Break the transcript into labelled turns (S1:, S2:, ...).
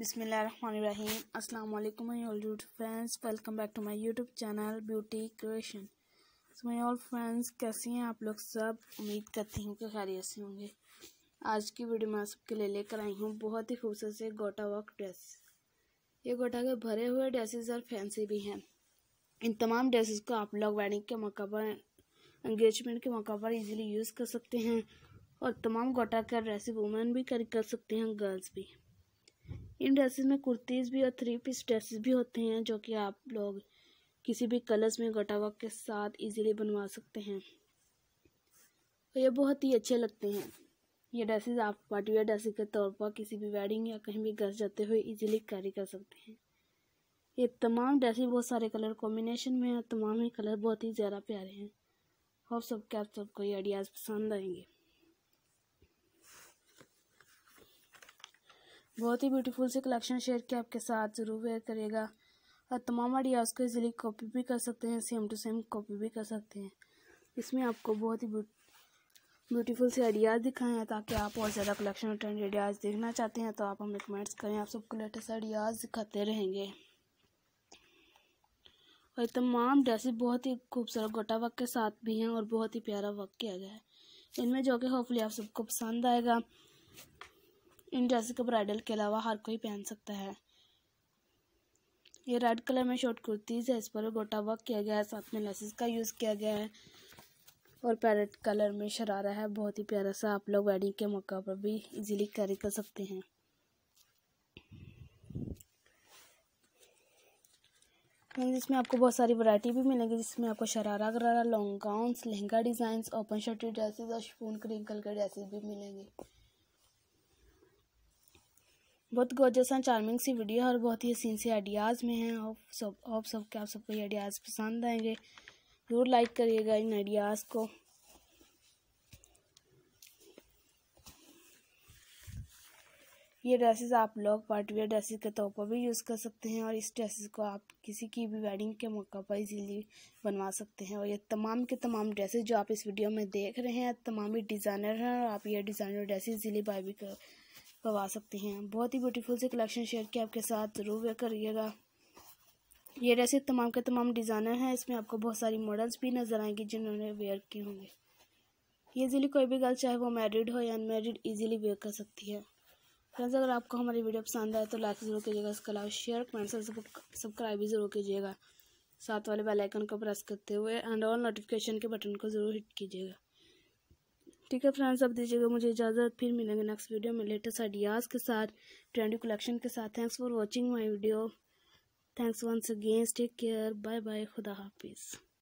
S1: बिसमीम अस्सलाम वालेकुम my all YouTube friends welcome back to my YouTube channel beauty creation so my all friends कैसे हैं आप लोग सब उम्मीद करती हूँ कि खैरियत से होंगे आज की वीडियो मैं सबके लिए लेकर आई हूँ बहुत ही खूबसूरत से गोटा वर्क ड्रेस ये गोटा के भरे हुए ड्रेसेस और फैंसी भी हैं इन तमाम ड्रेसेस को आप लोग वेडिंग के मौका पर इंगेजमेंट के मौका पर ईज़िली यूज़ कर सकते हैं और तमाम गोटा के ड्रेसेस वुमेन भी कर, कर सकते हैं गर्ल्स भी इन ड्रेसेस में कुर्तीज़ भी और थ्री पीस ड्रेसेस भी होते हैं जो कि आप लोग किसी भी कलर्स में गटा के साथ इजीली बनवा सकते हैं और ये बहुत ही अच्छे लगते हैं ये ड्रेसेस आप पार्टीवेयर ड्रेसेस के तौर पर किसी भी वेडिंग या कहीं भी घर जाते हुए इजीली कैरी कर सकते हैं ये तमाम ड्रेसेस बहुत सारे कलर कॉम्बिनेशन में और तमाम ही कलर बहुत ही ज़्यादा प्यारे हैं और सब के आप सबको ये आइडियाज़ पसंद आएंगे बहुत ही ब्यूटीफुल से कलेक्शन शेयर किया आपके साथ ज़रूर वेयर करेगा और तमाम आइडियाज़ को इजीली कॉपी भी कर सकते हैं सेम टू सेम कॉपी भी कर सकते हैं इसमें आपको बहुत ही ब्यूटीफुल से आइडियाज़ दिखाए हैं ताकि आप और ज़्यादा कलेक्शन ट्रेंड आइडियाज़ देखना चाहते हैं तो आप हमें कमेंट्स करें आप सबको लेटेस्ट आइडियाज़ दिखाते रहेंगे और तमाम ड्रेसेस बहुत ही खूबसूरत गोटा वक्त के साथ भी हैं और बहुत ही प्यारा वक़ किया गया है इनमें जो कि होपफुली आप सबको पसंद आएगा इन ड्रेसेस को ब्राइडल के अलावा हर कोई पहन सकता है ये रेड कलर में शॉर्ट कुर्तीज़ है इस पर गोटा वर्क किया गया है साथ में लेसेस का यूज़ किया गया है और पैरेट कलर में शरारा है बहुत ही प्यारा सा आप लोग वेडिंग के मौका पर भी इजीली कैरी कर सकते हैं जिसमें आपको बहुत सारी वैरायटी भी मिलेगी जिसमें आपको sharara gharara long gown lehenga design open shirted dresses और शिफोन क्रीम कलर के ड्रेसेस भी मिलेंगे बहुत गोजस एंड चार्मिंग सी वीडियो है और बहुत ही हसीन से आइडियाज़ में हैं आप सब आप सब के आप सबको ये आइडियाज़ पसंद आएंगे ज़रूर लाइक करिएगा इन आइडियाज़ को ये ड्रेसेस आप लोग पार्टवेयर ड्रेसेस के तौर पर भी यूज़ कर सकते हैं और इस ड्रेसेस को आप किसी की भी वेडिंग के मौका पर इजीली बनवा सकते हैं और ये तमाम के तमाम ड्रेसेस जो आप इस वीडियो में देख रहे हैं तमाम ही डिज़ाइनर हैं और आप ये डिज़ाइनर ड्रेसेस इजीली बाय भी कर पवा सकती हैं बहुत ही ब्यूटीफुल से कलेक्शन शेयर किया आपके साथ ज़रूर वेयर करिएगा ये ड्रेसेस तमाम के तमाम डिज़ाइनर हैं इसमें आपको बहुत सारी मॉडल्स भी नज़र आएंगी जिन्होंने वेयर किए होंगे ईजिली कोई भी गर्ल चाहे वो मैरिड हो या अनमेरिड ईजिली वेयर कर सकती है फ्रेंड्स अगर आपको हमारी वीडियो पसंद आए तो लाइक ज़रूर कीजिएगा इसके अलावा शेयर कमेंट और सब्सक्राइब भी ज़रूर कीजिएगा साथ वाले बेल आइकन को प्रेस करते हुए एंड ऑल नोटिफिकेशन के बटन को ज़रूर हिट कीजिएगा ठीक है फ्रेंड्स अब दीजिएगा मुझे इजाज़त फिर मिलेंगे नेक्स्ट वीडियो में लेटेस्ट आइडियाज़ के साथ ट्रेंडी कलेक्शन के साथ thanks for watching my video thanks once against take care bye bye खुदा हाफिज़